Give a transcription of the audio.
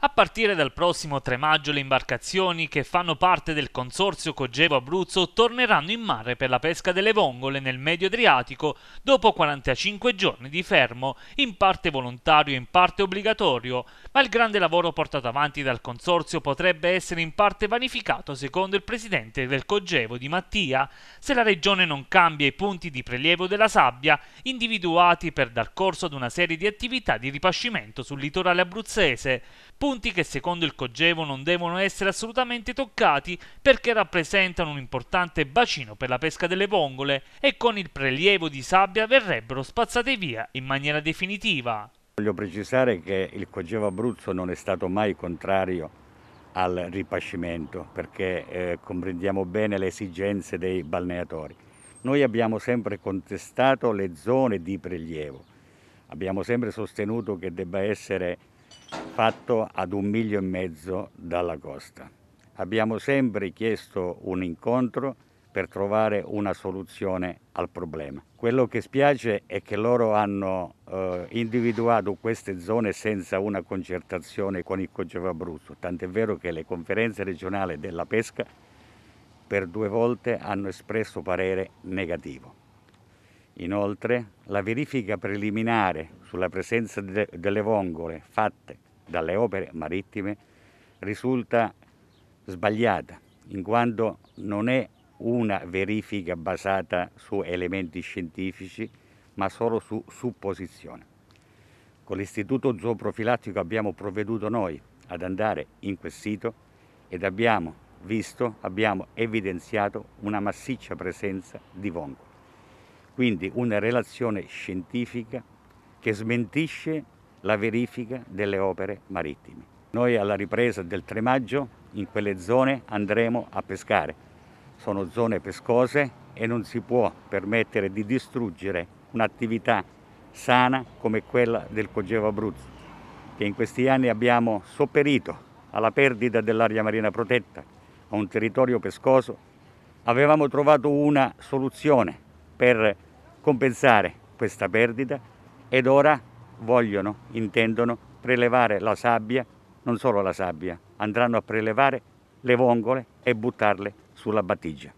A partire dal prossimo 3 maggio le imbarcazioni che fanno parte del consorzio Cogevo Abruzzo torneranno in mare per la pesca delle vongole nel Medio Adriatico dopo 45 giorni di fermo, in parte volontario e in parte obbligatorio, ma il grande lavoro portato avanti dal consorzio potrebbe essere in parte vanificato secondo il presidente del Cogevo di Mattia, se la regione non cambia i punti di prelievo della sabbia individuati per dar corso ad una serie di attività di ripascimento sul litorale abruzzese punti che secondo il Cogevo non devono essere assolutamente toccati perché rappresentano un importante bacino per la pesca delle vongole e con il prelievo di sabbia verrebbero spazzate via in maniera definitiva. Voglio precisare che il Cogevo Abruzzo non è stato mai contrario al ripascimento perché eh, comprendiamo bene le esigenze dei balneatori. Noi abbiamo sempre contestato le zone di prelievo, abbiamo sempre sostenuto che debba essere fatto ad un miglio e mezzo dalla costa. Abbiamo sempre chiesto un incontro per trovare una soluzione al problema. Quello che spiace è che loro hanno eh, individuato queste zone senza una concertazione con il Cogeva Abruzzo, tant'è vero che le conferenze regionali della pesca per due volte hanno espresso parere negativo. Inoltre, la verifica preliminare sulla presenza de delle vongole fatte dalle opere marittime risulta sbagliata, in quanto non è una verifica basata su elementi scientifici, ma solo su supposizioni. Con l'istituto zooprofilattico abbiamo provveduto noi ad andare in quel sito ed abbiamo visto, abbiamo evidenziato una massiccia presenza di vongo. Quindi una relazione scientifica che smentisce la verifica delle opere marittime. Noi alla ripresa del 3 maggio in quelle zone andremo a pescare. Sono zone pescose e non si può permettere di distruggere un'attività sana come quella del Cogeva Abruzzo, che in questi anni abbiamo sopperito alla perdita dell'area marina protetta, a un territorio pescoso. Avevamo trovato una soluzione per compensare questa perdita ed ora vogliono, intendono prelevare la sabbia, non solo la sabbia, andranno a prelevare le vongole e buttarle sulla battigia.